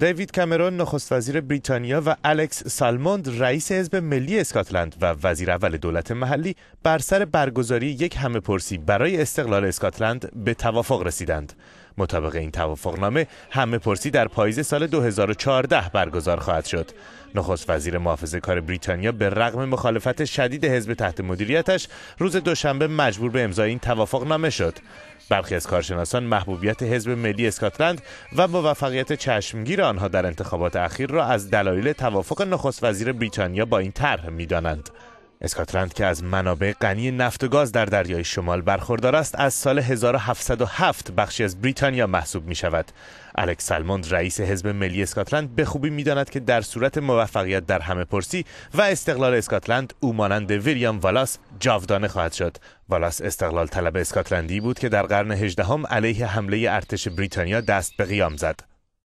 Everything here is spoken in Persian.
دیوید کامرون نخست وزیر بریتانیا و الکس سالموند رئیس حزب ملی اسکاتلند و وزیر اول دولت محلی بر سر برگزاری یک همه پرسی برای استقلال اسکاتلند به توافق رسیدند. مطابق این توافقنامه همه پرسی در پاییز سال 2014 برگزار خواهد شد. نخست وزیر محافظه کار بریتانیا به رغم مخالفت شدید حزب تحت مدیریتش روز دوشنبه مجبور به امضای این نامه شد. برخی از کارشناسان محبوبیت حزب ملی اسکاتلند و موفقیت چشمگیر آنها در انتخابات اخیر را از دلایل توافق نخست وزیر بریتانیا با این طرح میدانند اسکاتلند که از منابع غنی نفت و گاز در دریای شمال برخوردار است از سال 1707 بخشی از بریتانیا محسوب می شود الکس سلموند رئیس حزب ملی اسکاتلند به خوبی میداند که در صورت موفقیت در همه پرسی و استقلال اسکاتلند او مانند ویلیام والاس جاودانه خواهد شد والاس استقلال طلب اسکاتلندی بود که در قرن 18 علیه حمله ارتش بریتانیا دست به قیام زد